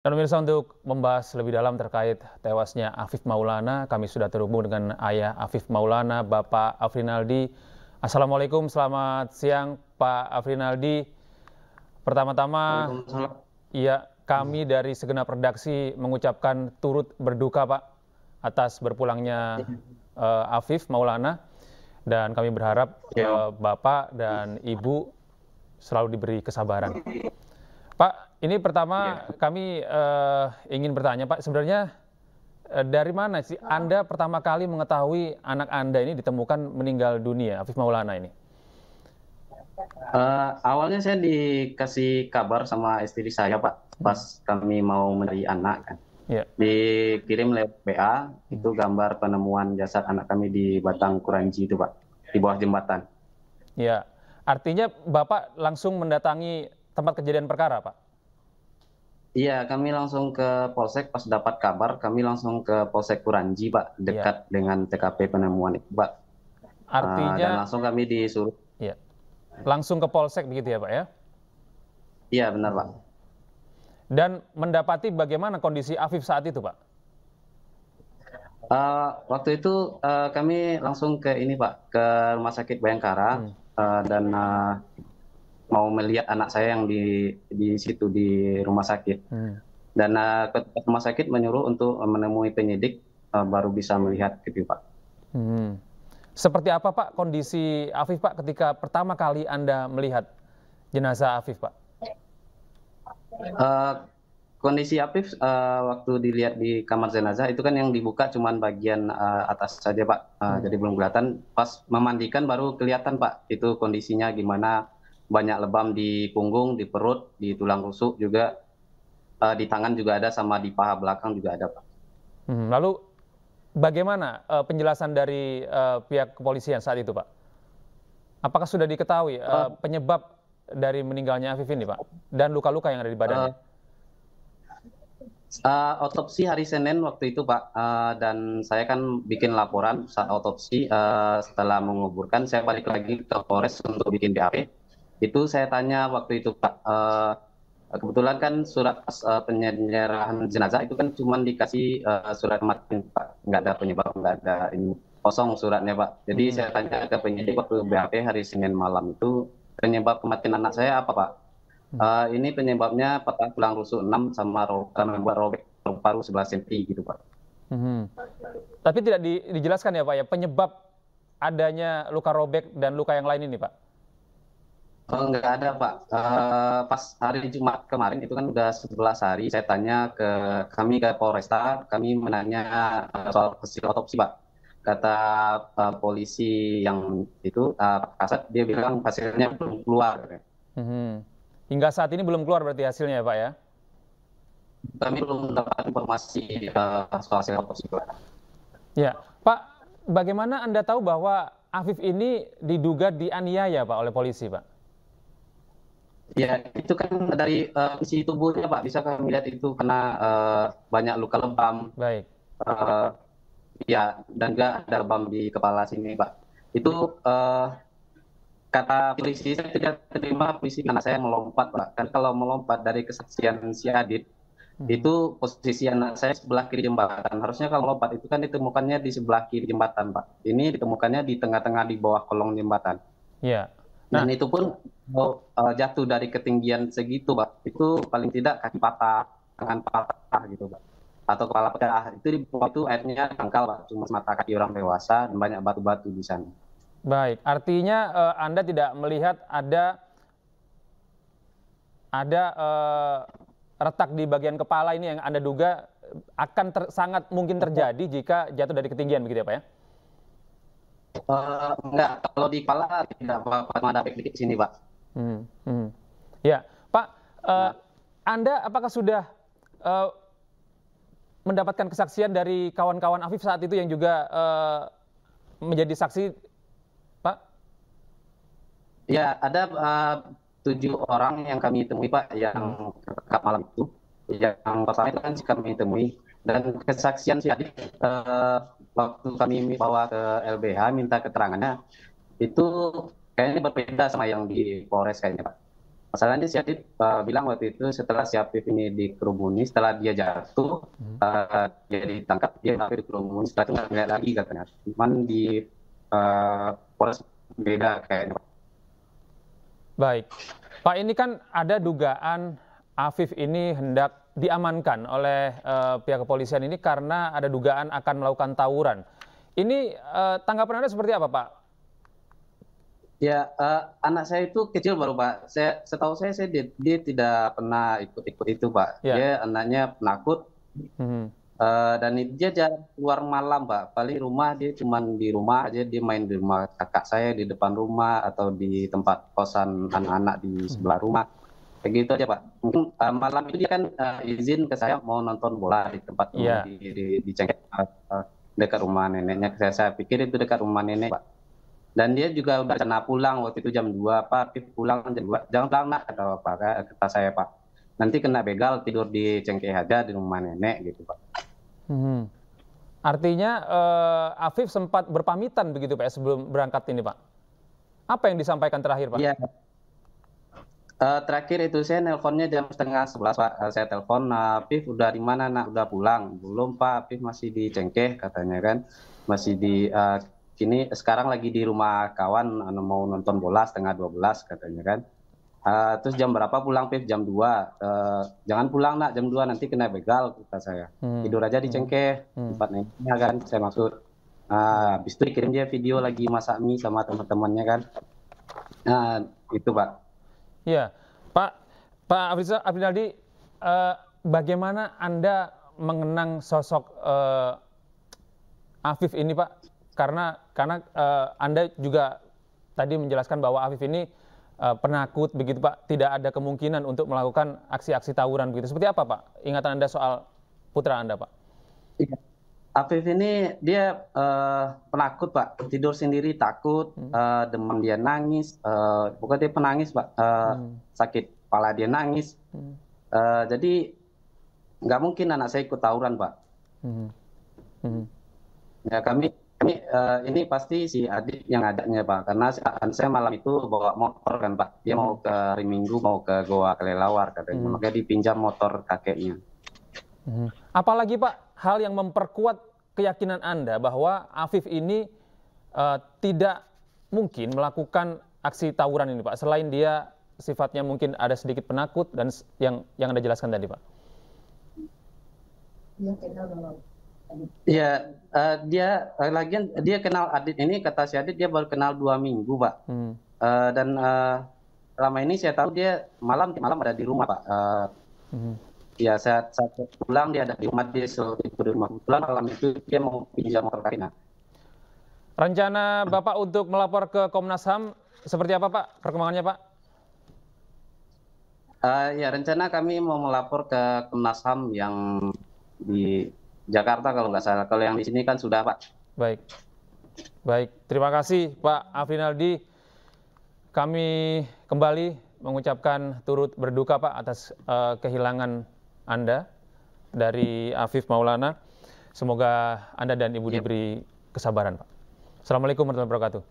Dan pemirsa untuk membahas lebih dalam terkait tewasnya Afif Maulana, kami sudah terhubung dengan ayah Afif Maulana, Bapak Afrinaldi. Assalamualaikum, selamat siang Pak Afrinaldi. Pertama-tama, ya kami dari segenap redaksi mengucapkan turut berduka Pak atas berpulangnya uh, Afif Maulana dan kami berharap uh, Bapak dan Ibu selalu diberi kesabaran. Pak, ini pertama iya. kami eh, ingin bertanya pak sebenarnya eh, dari mana sih ah. anda pertama kali mengetahui anak anda ini ditemukan meninggal dunia Afif Maulana ini? Uh, awalnya saya dikasih kabar sama istri saya pak pas kami mau menerima anak kan. Ya. Dikirim lewat PA itu hmm. gambar penemuan jasad anak kami di Batang Kuranji itu pak di bawah jembatan. Ya, artinya bapak langsung mendatangi tempat kejadian perkara pak? Iya, kami langsung ke Polsek pas dapat kabar, kami langsung ke Polsek Kuranji, Pak, dekat ya. dengan TKP penemuan itu, Pak. Ah, Artinya uh, dan langsung kami disuruh. Iya. Langsung ke Polsek begitu ya, Pak ya? Iya, benar, Pak. Dan mendapati bagaimana kondisi Afif saat itu, Pak? Uh, waktu itu uh, kami langsung ke ini, Pak, ke Rumah Sakit Bayangkara hmm. uh, dan uh, mau melihat anak saya yang di di situ di rumah sakit. Hmm. Dan uh, eh, ke rumah sakit menyuruh untuk menemui penyidik uh, baru bisa melihat itu, Pak. Hmm. Seperti apa Pak kondisi Afif Pak ketika pertama kali Anda melihat jenazah Afif Pak? Uh, kondisi Afif uh, waktu dilihat di kamar jenazah itu kan yang dibuka cuma bagian uh, atas saja Pak, uh, hmm. jadi belum kelihatan. Pas memandikan baru kelihatan Pak itu kondisinya gimana banyak lebam di punggung, di perut, di tulang rusuk juga, uh, di tangan juga ada, sama di paha belakang juga ada, Pak. Hmm, lalu bagaimana uh, penjelasan dari uh, pihak kepolisian saat itu, Pak? Apakah sudah diketahui uh, penyebab dari meninggalnya Afif ini, Pak, dan luka-luka yang ada di badannya? Uh, Uh, otopsi hari Senin waktu itu Pak uh, dan saya kan bikin laporan saat otopsi uh, setelah menguburkan saya balik lagi ke Polres untuk bikin BAP itu saya tanya waktu itu Pak uh, kebetulan kan surat uh, penyerahan jenazah itu kan cuma dikasih uh, surat mati Pak nggak ada penyebab nggak ada ini kosong suratnya Pak jadi hmm. saya tanya ke penyidik waktu BAP hari Senin malam itu penyebab kematian anak saya apa Pak hmm. uh, ini penyebabnya patah tulang rusuk 6 sama membuat robek paru 11 cm gitu Pak hmm. tapi tidak di, dijelaskan ya Pak ya penyebab adanya luka robek dan luka yang lain ini Pak Oh, nggak ada Pak. Uh, pas hari Jumat kemarin itu kan udah 11 hari saya tanya ke kami ke Polresta, kami menanya eh, soal hasil otopsi Pak. Kata uh, polisi yang itu uh, kasat dia bilang hasilnya belum keluar. Hmm. Hingga saat ini belum keluar berarti hasilnya ya Pak ya? Kami belum mendapat informasi uh, soal hasil otopsi Pak. Ya Pak, bagaimana Anda tahu bahwa Afif ini diduga dianiaya Pak oleh polisi Pak? Ya, itu kan dari uh, isi tubuhnya, Pak. Bisa kami lihat itu karena uh, banyak luka lebam. Baik. Uh, ya, dan juga ada lebam di kepala sini, Pak. Itu uh, kata polisi, saya tidak terima polisi karena saya melompat, Pak. Kan kalau melompat dari kesaksian si Adit, hmm. itu posisi anak saya sebelah kiri jembatan. Harusnya kalau melompat itu kan ditemukannya di sebelah kiri jembatan, Pak. Ini ditemukannya di tengah-tengah di bawah kolong jembatan. Ya dan nah. itu pun uh, jatuh dari ketinggian segitu pak itu paling tidak kaki patah tangan patah gitu pak atau kepala pecah itu di bawah itu airnya tangkal pak cuma mata kaki orang dewasa dan banyak batu-batu di sana baik artinya uh, anda tidak melihat ada ada uh, retak di bagian kepala ini yang anda duga akan ter, sangat mungkin terjadi jika jatuh dari ketinggian begitu ya pak ya Uh, enggak, kalau di kepala tidak apa-apa ada di sini, Pak. Hmm, hmm. Ya, Pak, uh, nah. Anda apakah sudah uh, mendapatkan kesaksian dari kawan-kawan Afif saat itu yang juga uh, menjadi saksi, Pak? Ya, ada uh, tujuh orang yang kami temui, Pak, yang hmm. malam itu. Yang pertama itu kan kami temui. Dan kesaksian si adik, uh, waktu kami iya. bawa ke LBH minta keterangannya itu kayaknya berbeda sama yang di Polres kayaknya Pak. Masalahnya si Adit uh, bilang waktu itu setelah si Afif ini dikerumuni, setelah dia jatuh, hmm. uh, dia ditangkap, dia hampir dikerumuni, setelah itu nggak ngeliat lagi katanya. Cuman di uh, Polres beda kayaknya Pak. Baik. Pak ini kan ada dugaan Afif ini hendak diamankan oleh uh, pihak kepolisian ini karena ada dugaan akan melakukan tawuran. Ini uh, tanggapan Anda seperti apa, Pak? Ya, uh, anak saya itu kecil baru, Pak. Saya setahu saya saya dia, dia tidak pernah ikut-ikut itu, Pak. Ya. Dia anaknya penakut. Mm-hmm. Uh, dan dia jarang keluar malam, Pak. Paling rumah dia cuma di rumah aja dia main di rumah kakak saya di depan rumah atau di tempat kosan anak-anak di sebelah rumah begitu aja pak mungkin uh, malam itu dia kan uh, izin ke saya mau nonton bola di tempat yeah. Iya. di di, di cengkeh, uh, dekat rumah neneknya saya, saya pikir itu dekat rumah nenek pak dan dia juga udah kena pulang waktu itu jam dua pak Pip pulang jam 2 jangan pulang nak kata pak kata saya pak nanti kena begal tidur di cengkeh aja di rumah nenek gitu pak hmm. artinya uh, Afif sempat berpamitan begitu pak ya, sebelum berangkat ini pak apa yang disampaikan terakhir pak? Yeah Uh, terakhir itu saya nelponnya jam setengah sebelas pak. Eh, saya telepon, nah, eh, Pif udah di mana nak? Udah pulang? Belum pak, Pif masih di Cengkeh katanya kan, masih di uh, kini sekarang lagi di rumah kawan mau nonton bola setengah dua belas katanya kan. Uh, terus jam berapa pulang Pif? Jam dua. Uh, jangan pulang nak jam dua nanti kena begal kata saya. Hmm. Tidur aja di hmm. Cengkeh hmm. tempat kan saya maksud. Uh, habis itu kirim dia video lagi masak mie sama teman-temannya kan. Nah, itu pak ya pak pak afrizal eh, bagaimana anda mengenang sosok eh, afif ini pak karena karena eh, anda juga tadi menjelaskan bahwa afif ini eh, penakut begitu pak tidak ada kemungkinan untuk melakukan aksi-aksi tawuran begitu seperti apa pak ingatan anda soal putra anda pak iya. Afif ini dia uh, penakut pak, tidur sendiri takut, hmm. uh, demam dia nangis, uh, eh, bukan dia penangis pak, uh, hmm. sakit kepala dia nangis. Hmm. Uh, jadi nggak mungkin anak saya ikut tawuran pak. Hmm. Hmm. Ya kami ini uh, ini pasti si adik yang adanya pak karena saya malam itu bawa motor kan pak dia mau ke hari minggu mau ke goa kelelawar katanya hmm. makanya dipinjam motor kakeknya hmm. apalagi pak hal yang memperkuat keyakinan Anda bahwa Afif ini uh, tidak mungkin melakukan aksi tawuran ini, Pak? Selain dia sifatnya mungkin ada sedikit penakut dan yang yang Anda jelaskan tadi, Pak. Ya, uh, dia uh, eh, lagi dia kenal Adit ini kata si Adit dia baru kenal dua minggu, Pak. Hmm. Uh, dan uh, selama ini saya tahu dia malam malam ada di rumah, Pak. Uh, Ya, saat, saat pulang dia ada di rumah, dia selalu di rumah. Pulang malam itu dia mau pinjam motor Karina. Rencana Bapak untuk melapor ke Komnas HAM seperti apa Pak? Perkembangannya Pak? Uh, ya, rencana kami mau melapor ke Komnas HAM yang di Jakarta kalau nggak salah. Kalau yang di sini kan sudah Pak. Baik. Baik, terima kasih Pak Afrinaldi. Kami kembali mengucapkan turut berduka Pak atas uh, kehilangan anda dari Afif Maulana. Semoga Anda dan Ibu yep. Iya. diberi kesabaran, Pak. Assalamualaikum warahmatullahi wabarakatuh.